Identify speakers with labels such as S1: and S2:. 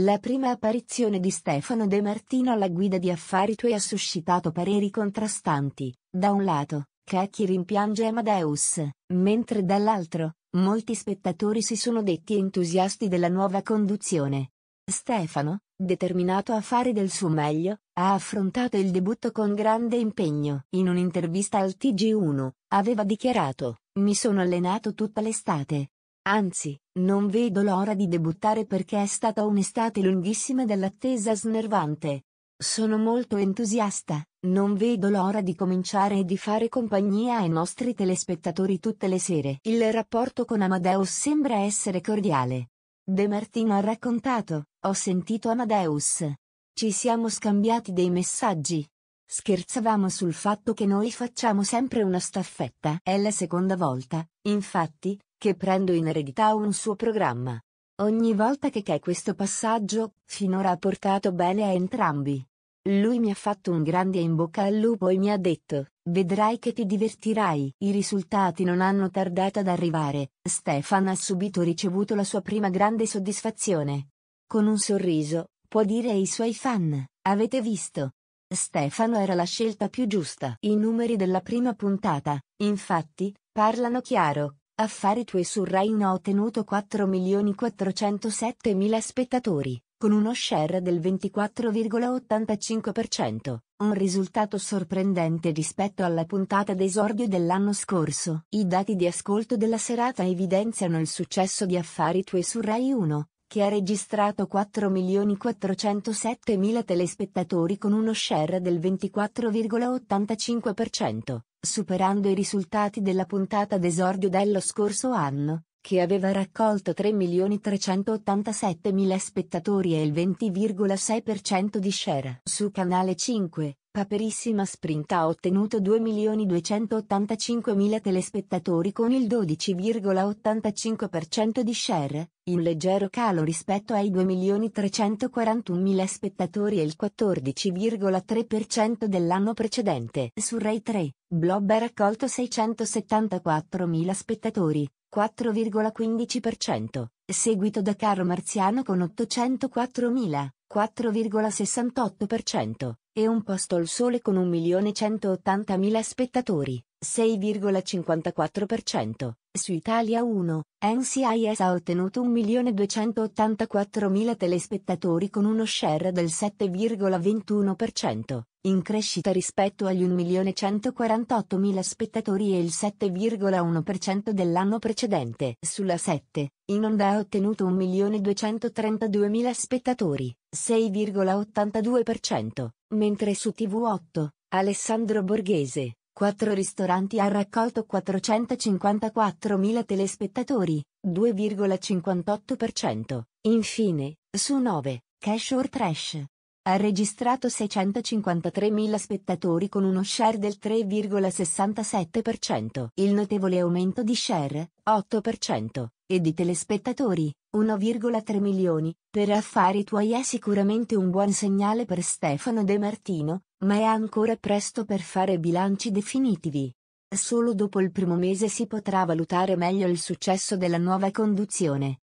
S1: La prima apparizione di Stefano De Martino alla guida di Affari tuoi ha suscitato pareri contrastanti. Da un lato, Cacchi rimpiange Amadeus, mentre dall'altro, molti spettatori si sono detti entusiasti della nuova conduzione. Stefano, determinato a fare del suo meglio, ha affrontato il debutto con grande impegno. In un'intervista al TG1, aveva dichiarato: Mi sono allenato tutta l'estate, Anzi, non vedo l'ora di debuttare perché è stata un'estate lunghissima dall'attesa snervante. Sono molto entusiasta, non vedo l'ora di cominciare e di fare compagnia ai nostri telespettatori tutte le sere. Il rapporto con Amadeus sembra essere cordiale. De Martino ha raccontato, ho sentito Amadeus. Ci siamo scambiati dei messaggi. Scherzavamo sul fatto che noi facciamo sempre una staffetta. È la seconda volta, infatti, che prendo in eredità un suo programma. Ogni volta che c'è questo passaggio, finora ha portato bene a entrambi. Lui mi ha fatto un grande in bocca al lupo e mi ha detto, vedrai che ti divertirai. I risultati non hanno tardato ad arrivare, Stefan ha subito ricevuto la sua prima grande soddisfazione. Con un sorriso, può dire ai suoi fan, avete visto? Stefano era la scelta più giusta. I numeri della prima puntata, infatti, parlano chiaro, Affari tuoi su Rai 1 ha ottenuto 4.407.000 spettatori, con uno share del 24,85%, un risultato sorprendente rispetto alla puntata d'esordio dell'anno scorso. I dati di ascolto della serata evidenziano il successo di Affari tuoi su Rai 1, che ha registrato 4.407.000 telespettatori con uno share del 24,85%, superando i risultati della puntata d'esordio dello scorso anno, che aveva raccolto 3.387.000 spettatori e il 20,6% di share. Su Canale 5, Paperissima Sprint ha ottenuto 2.285.000 telespettatori con il 12,85% di share, in leggero calo rispetto ai 2.341.000 spettatori e il 14,3% dell'anno precedente. Su Rai 3, Blob ha raccolto 674.000 spettatori, 4,15%, seguito da Caro Marziano con 804.000, 4,68% e un posto al sole con 1.180.000 spettatori, 6,54%. Su Italia 1, NCIS ha ottenuto 1.284.000 telespettatori con uno share del 7,21%, in crescita rispetto agli 1.148.000 spettatori e il 7,1% dell'anno precedente. Sulla 7, in onda ha ottenuto 1.232.000 spettatori, 6,82%, Mentre su TV8, Alessandro Borghese, quattro ristoranti ha raccolto 454.000 telespettatori, 2,58%. Infine, su 9, Cash or Trash, ha registrato 653.000 spettatori con uno share del 3,67%, il notevole aumento di share, 8%, e di telespettatori, 1,3 milioni. Per affari tuoi è sicuramente un buon segnale per Stefano De Martino, ma è ancora presto per fare bilanci definitivi. Solo dopo il primo mese si potrà valutare meglio il successo della nuova conduzione.